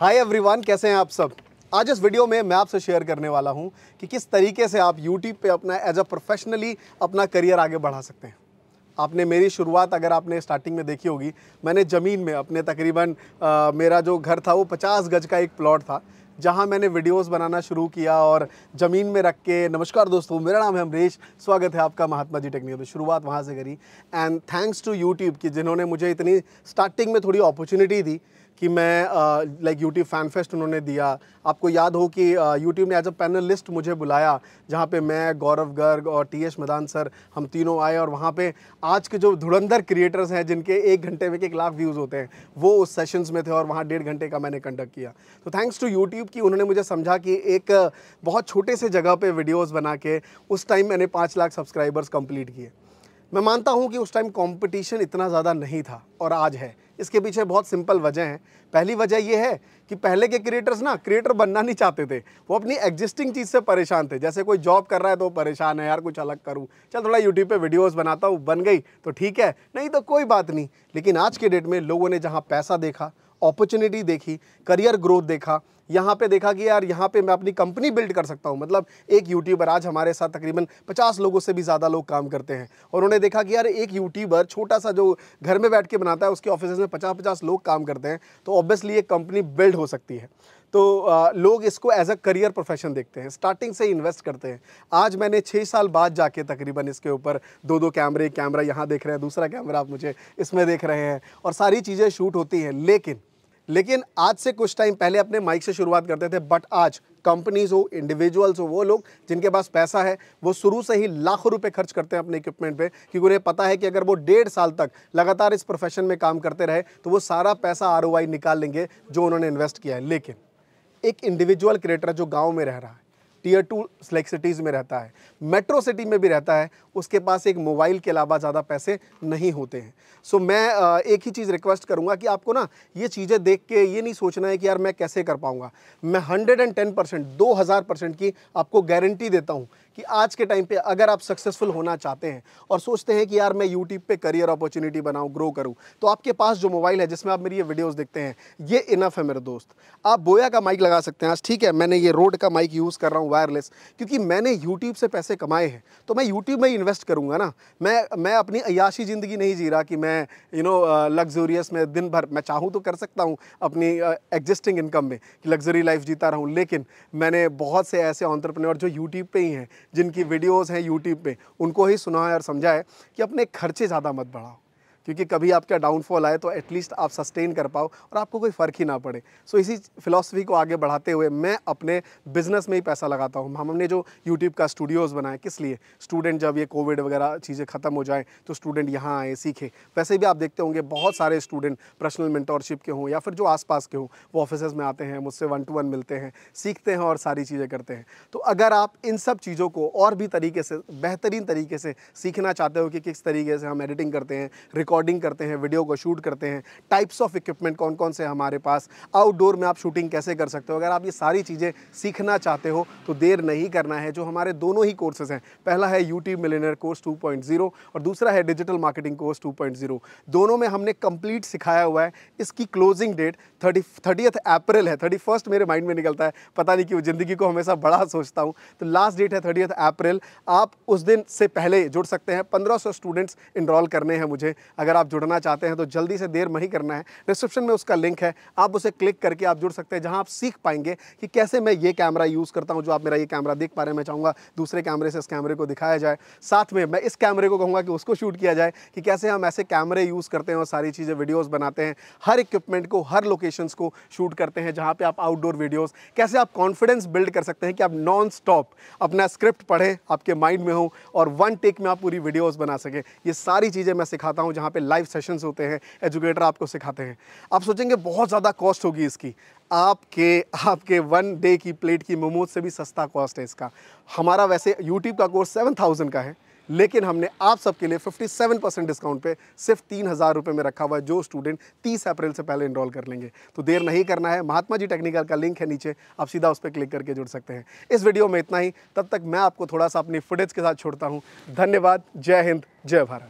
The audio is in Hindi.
हाय एवरीवन कैसे हैं आप सब आज इस वीडियो में मैं आपसे शेयर करने वाला हूं कि किस तरीके से आप यूट्यूब पे अपना एज अ प्रोफेशनली अपना करियर आगे बढ़ा सकते हैं आपने मेरी शुरुआत अगर आपने स्टार्टिंग में देखी होगी मैंने ज़मीन में अपने तकरीबन मेरा जो घर था वो पचास गज का एक प्लॉट था जहाँ मैंने वीडियोस बनाना शुरू किया और ज़मीन में रख के नमस्कार दोस्तों मेरा नाम है अमरीश स्वागत है आपका महात्मा जी टेक्निक शुरुआत वहाँ से करी एंड थैंक्स टू यूट्यूब की जिन्होंने मुझे इतनी स्टार्टिंग में थोड़ी अपॉर्चुनिटी दी कि मैं लाइक यूट्यूब फैन फेस्ट उन्होंने दिया आपको याद हो कि यूट्यूब ने एज अ पैनलिस्ट मुझे बुलाया जहाँ पे मैं गौरव गर्ग और टी एस मैदान सर हम तीनों आए और वहाँ पे आज के जो धुरंधर क्रिएटर्स हैं जिनके एक घंटे में एक लाख व्यूज़ होते हैं वो उस सेशंस में थे और वहाँ डेढ़ घंटे का मैंने कंडक्ट किया तो थैंक्स टू यूट्यूब की उन्होंने मुझे समझा कि एक बहुत छोटे से जगह पर वीडियोज़ बना के उस टाइम मैंने पाँच लाख सब्सक्राइबर्स कम्प्लीट किए मैं मानता हूँ कि उस टाइम कॉम्पिटिशन इतना ज़्यादा नहीं था और आज है इसके पीछे बहुत सिंपल वजह है पहली वजह यह है कि पहले के क्रिएटर्स ना क्रिएटर बनना नहीं चाहते थे वो अपनी एग्जिस्टिंग चीज़ से परेशान थे जैसे कोई जॉब कर रहा है तो परेशान है यार कुछ अलग करूँ चल थोड़ा यूट्यूब पे वीडियोस बनाता हूँ बन गई तो ठीक है नहीं तो कोई बात नहीं लेकिन आज के डेट में लोगों ने जहाँ पैसा देखा अपॉर्चुनिटी देखी करियर ग्रोथ देखा यहाँ पे देखा कि यार यहाँ पे मैं अपनी कंपनी बिल्ड कर सकता हूँ मतलब एक यूट्यूबर आज हमारे साथ तकरीबन 50 लोगों से भी ज़्यादा लोग काम करते हैं और उन्होंने देखा कि यार एक यूट्यूबर छोटा सा जो घर में बैठ के बनाता है उसके ऑफिस में पचास पचास लोग काम करते हैं तो ऑब्वियसली एक कंपनी बिल्ड हो सकती है तो आ, लोग इसको एज अ करियर प्रोफेशन देखते हैं स्टार्टिंग से इन्वेस्ट करते हैं आज मैंने छः साल बाद जाके तकरीबन इसके ऊपर दो दो कैमरे कैमरा यहाँ देख रहे हैं दूसरा कैमरा आप मुझे इसमें देख रहे हैं और सारी चीज़ें शूट होती हैं लेकिन लेकिन आज से कुछ टाइम पहले अपने माइक से शुरुआत करते थे बट आज कंपनीज हो इंडिविजुअल्स हो वो लोग जिनके पास पैसा है वो शुरू से ही लाखों रुपए खर्च करते हैं अपने इक्विपमेंट पे क्योंकि उन्हें पता है कि अगर वो डेढ़ साल तक लगातार इस प्रोफेशन में काम करते रहे तो वो सारा पैसा आर निकाल लेंगे जो उन्होंने इन्वेस्ट किया है लेकिन एक इंडिविजुअल क्रिएटर जो गांव में रह रहा है टीयर टू स्लेक्ट सिटीज़ में रहता है मेट्रो सिटी में भी रहता है उसके पास एक मोबाइल के अलावा ज़्यादा पैसे नहीं होते हैं सो so, मैं एक ही चीज़ रिक्वेस्ट करूँगा कि आपको ना ये चीज़ें देख के ये नहीं सोचना है कि यार मैं कैसे कर पाऊँगा मैं हंड्रेड एंड टेन परसेंट दो हज़ार परसेंट की आपको गारंटी देता हूँ कि आज के टाइम पे अगर आप सक्सेसफुल होना चाहते हैं और सोचते हैं कि यार मैं यूट्यूब पे करियर अपॉर्चुनिटी बनाऊँ ग्रो करूँ तो आपके पास जो मोबाइल है जिसमें आप मेरी ये वीडियोस देखते हैं ये इनफ है मेरे दोस्त आप बोया का माइक लगा सकते हैं आज ठीक है मैंने ये रोड का माइक यूज़ कर रहा हूँ वायरलेस क्योंकि मैंने यूट्यूब से पैसे कमाए हैं तो मैं यूट्यूब में इन्वेस्ट करूँगा ना मैं मैं अपनी अयाशी ज़िंदगी नहीं जी रहा कि मैं यू नो लग्जोरियस में दिन भर मैं चाहूँ तो कर सकता हूँ अपनी एग्जिस्टिंग इनकम में कि लग्जरी लाइफ जीता रहूँ लेकिन मैंने बहुत से ऐसे ऑन्टरप्रनोर जो यूट्यूब पर ही हैं जिनकी वीडियोस हैं यूट्यूब पे उनको ही सुनाए और समझाए कि अपने खर्चे ज़्यादा मत बढ़ाओ क्योंकि कभी आपका डाउनफॉल आए तो एटलीस्ट आप सस्टेन कर पाओ और आपको कोई फ़र्क ही ना पड़े सो so, इसी फिलॉसफी को आगे बढ़ाते हुए मैं अपने बिज़नेस में ही पैसा लगाता हूँ हमने जो यूट्यूब का स्टूडियोज़ बनाए किस लिए स्टूडेंट जब ये कोविड वगैरह चीज़ें ख़त्म हो जाएँ तो स्टूडेंट यहाँ आए सीखे वैसे भी आप देखते होंगे बहुत सारे स्टूडेंट पर्सनल मेंटोरशिप के हों या फिर जो आसपास के हों वो ऑफिस में आते हैं मुझसे वन टू वन मिलते हैं सीखते हैं और सारी चीज़ें करते हैं तो अगर आप इन सब चीज़ों को और भी तरीके से बेहतरीन तरीके से सीखना चाहते हो कि किस तरीके से हम एडिटिंग करते हैं रिकॉर्ड रिकॉर्डिंग करते हैं वीडियो को शूट करते हैं टाइप्स ऑफ इक्विपमेंट कौन कौन से हमारे पास आउटडोर में आप शूटिंग कैसे कर सकते हो अगर आप ये सारी चीज़ें सीखना चाहते हो तो देर नहीं करना है जो हमारे दोनों ही कोर्सेज़ हैं पहला है यूट्यूब मिलेनर कोर्स टू और दूसरा है डिजिटल मार्केटिंग कोर्स टू दोनों में हमने कंप्लीट सिखाया हुआ है इसकी closing date thirty thirtieth April है थर्टी फर्स्ट मेरे माइंड में निकलता है पता नहीं वो ज़िंदगी को हमेशा बड़ा सोचता हूँ तो लास्ट डेट है थर्टियथ अप्रैल आप उस दिन से पहले जुड़ सकते हैं पंद्रह सौ स्टूडेंट्स इनरोल करने हैं मुझे अगर अगर आप जुड़ना चाहते हैं तो जल्दी से देर नहीं करना है डिस्क्रिप्शन में उसका लिंक है आप उसे क्लिक करके आप जुड़ सकते हैं जहाँ आप सीख पाएंगे कि कैसे मैं ये कैमरा यूज़ करता हूँ जो आप मेरा ये कैमरा देख पा रहे हैं मैं चाहूँगा दूसरे कैमरे से इस कैमरे को दिखाया जाए साथ में मैं इस कैमरे को कहूँगा कि उसको शूट किया जाए कि कैसे हम ऐसे कैमरे यूज़ करते हैं और सारी चीज़ें वीडियोज़ बनाते हैं हर इक्विपमेंट को हर लोकेशंस को शूट करते हैं जहाँ पर आप आउटडोर वीडियोज कैसे आप कॉन्फिडेंस बिल्ड कर सकते हैं कि आप नॉन स्टॉप अपना स्क्रिप्ट पढ़ें आपके माइंड में हो और वन टेक में आप पूरी वीडियोज बना सकें ये सारी चीज़ें मैं सिखाता हूँ जहाँ पे लाइव सेशंस होते हैं एजुकेटर आपको सिखाते हैं आप सोचेंगे बहुत ज़्यादा कॉस्ट होगी इसकी आपके आपके वन डे की प्लेट की मोमोज से भी सस्ता कॉस्ट है इसका हमारा वैसे यूट्यूब का कोर्स सेवन थाउजेंड का है लेकिन हमने आप सबके लिए 57 परसेंट डिस्काउंट पे सिर्फ तीन हज़ार रुपये में रखा हुआ है जो स्टूडेंट 30 अप्रैल से पहले इनरोल कर लेंगे तो देर नहीं करना है महात्मा जी टेक्निकल का लिंक है नीचे आप सीधा उस पर क्लिक करके जुड़ सकते हैं इस वीडियो में इतना ही तब तक मैं आपको थोड़ा सा अपनी फुटेज के साथ छोड़ता हूँ धन्यवाद जय हिंद जय भारत